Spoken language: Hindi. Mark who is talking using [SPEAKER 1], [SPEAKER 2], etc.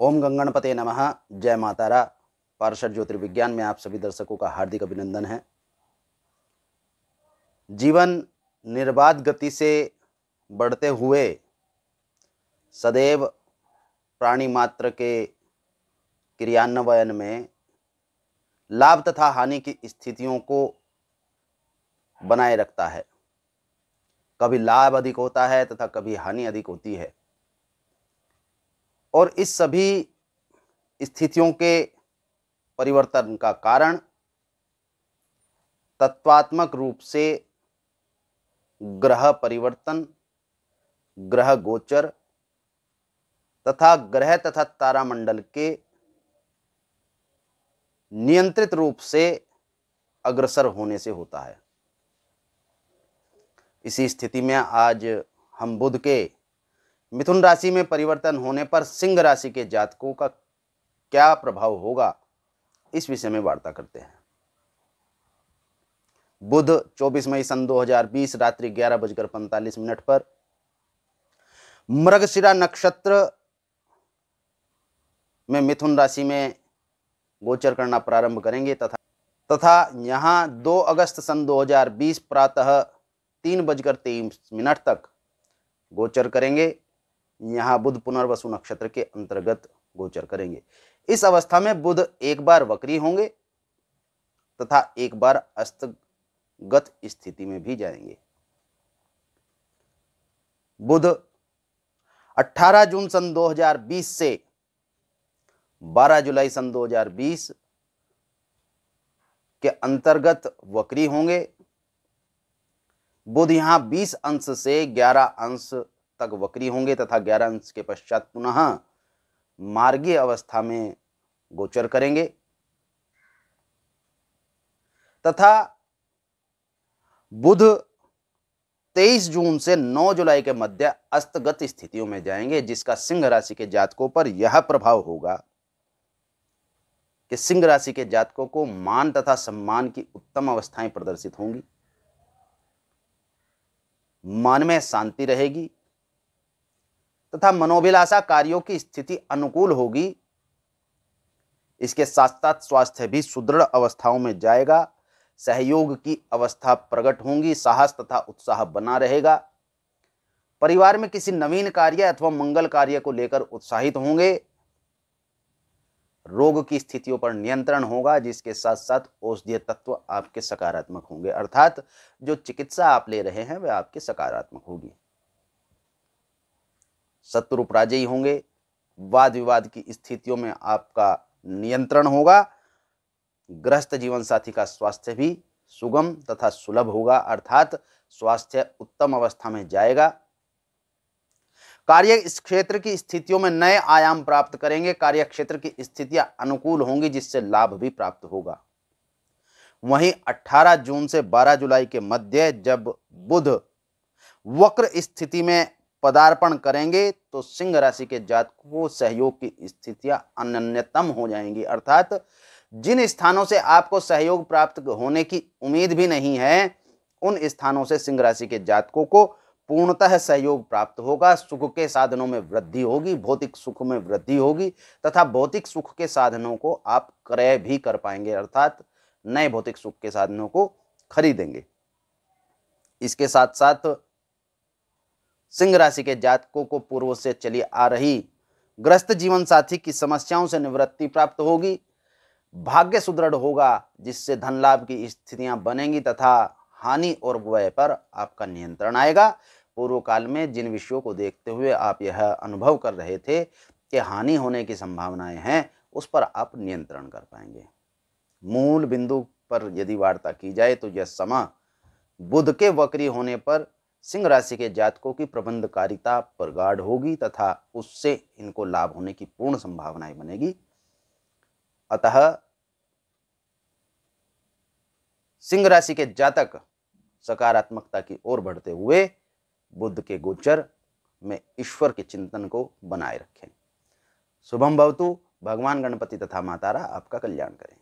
[SPEAKER 1] ओम गंगणपते नमः जय मातारा पार्षद ज्योतिर्विज्ञान में आप सभी दर्शकों का हार्दिक अभिनंदन है जीवन निर्बाध गति से बढ़ते हुए सदैव प्राणी मात्र के क्रियान्वयन में लाभ तथा हानि की स्थितियों को बनाए रखता है कभी लाभ अधिक होता है तथा कभी हानि अधिक होती है और इस सभी स्थितियों के परिवर्तन का कारण तत्वात्मक रूप से ग्रह परिवर्तन ग्रह गोचर तथा ग्रह तथा तारामंडल के नियंत्रित रूप से अग्रसर होने से होता है इसी स्थिति में आज हम बुध के मिथुन राशि में परिवर्तन होने पर सिंह राशि के जातकों का क्या प्रभाव होगा इस विषय में वार्ता करते हैं बुध 24 मई सन 2020 रात्रि ग्यारह बजकर पैंतालीस मिनट पर मृगशिरा नक्षत्र में मिथुन राशि में गोचर करना प्रारंभ करेंगे तथा तथा यहाँ 2 अगस्त सन 2020 प्रातः तीन बजकर तेईस मिनट तक गोचर करेंगे यहाँ बुध पुनर्वसु नक्षत्र के अंतर्गत गोचर करेंगे इस अवस्था में बुध एक बार वक्री होंगे तथा एक बार अस्तगत स्थिति में भी जाएंगे बुध 18 जून सन 2020 से 12 जुलाई सन 2020 के अंतर्गत वक्री होंगे बुध यहाँ 20 अंश से 11 अंश तक वक्री होंगे तथा 11 अंश के पश्चात पुनः मार्गीय अवस्था में गोचर करेंगे तथा बुध 23 जून से 9 जुलाई के मध्य अस्तगत स्थितियों में जाएंगे जिसका सिंह राशि के जातकों पर यह प्रभाव होगा कि सिंह राशि के जातकों को मान तथा सम्मान की उत्तम अवस्थाएं प्रदर्शित होंगी मन में शांति रहेगी तथा मनोभिलाषा कार्यों की स्थिति अनुकूल होगी इसके साथ साथ स्वास्थ्य भी सुदृढ़ अवस्थाओं में जाएगा सहयोग की अवस्था प्रकट होंगी साहस तथा उत्साह बना रहेगा परिवार में किसी नवीन कार्य अथवा मंगल कार्य को लेकर उत्साहित होंगे रोग की स्थितियों पर नियंत्रण होगा जिसके साथ साथ औषधीय तत्व आपके सकारात्मक होंगे अर्थात जो चिकित्सा आप ले रहे हैं वह आपके सकारात्मक होगी शत्रु पराजयी होंगे वाद विवाद की स्थितियों में आपका नियंत्रण होगा ग्रस्त जीवन साथी का स्वास्थ्य भी सुगम तथा सुलभ होगा अर्थात स्वास्थ्य उत्तम अवस्था में जाएगा कार्य क्षेत्र की स्थितियों में नए आयाम प्राप्त करेंगे कार्य क्षेत्र की स्थितियां अनुकूल होंगी जिससे लाभ भी प्राप्त होगा वहीं 18 जून से 12 जुलाई के मध्य जब बुध वक्र स्थिति में पदार्पण करेंगे तो सिंह राशि के जातकों को सहयोग की स्थितियां अन्यतम हो जाएंगी अर्थात जिन स्थानों से आपको सहयोग प्राप्त होने की उम्मीद भी नहीं है उन स्थानों से सिंह राशि के जातकों को पूर्णतः सहयोग प्राप्त होगा सुख के साधनों में वृद्धि होगी भौतिक सुख में वृद्धि होगी तथा भौतिक सुख के साधनों को आप क्रय भी कर पाएंगे अर्थात नए भौतिक सुख के साधनों को खरीदेंगे इसके साथ साथ सिंह राशि के जातकों को पूर्व से चली आ रही ग्रस्त जीवन साथी की समस्याओं से निवृत्ति प्राप्त होगी भाग्य सुदृढ़ होगा जिससे धन लाभ की स्थितियां बनेंगी तथा हानि और व्यय पर आपका नियंत्रण आएगा पूर्व काल में जिन विषयों को देखते हुए आप यह अनुभव कर रहे थे कि हानि होने की संभावनाएं हैं उस पर आप नियंत्रण कर पाएंगे मूल बिंदु पर यदि वार्ता की जाए तो यह समा बुध के वक्री होने पर सिंह राशि के जातकों की प्रबंधकारिता प्रगाढ़ होगी तथा उससे इनको लाभ होने की पूर्ण संभावनाएं बनेगी अतः सिंह राशि के जातक सकारात्मकता की ओर बढ़ते हुए बुद्ध के गोचर में ईश्वर के चिंतन को बनाए रखें शुभम भवतु भगवान गणपति तथा मातारा आपका कल्याण करें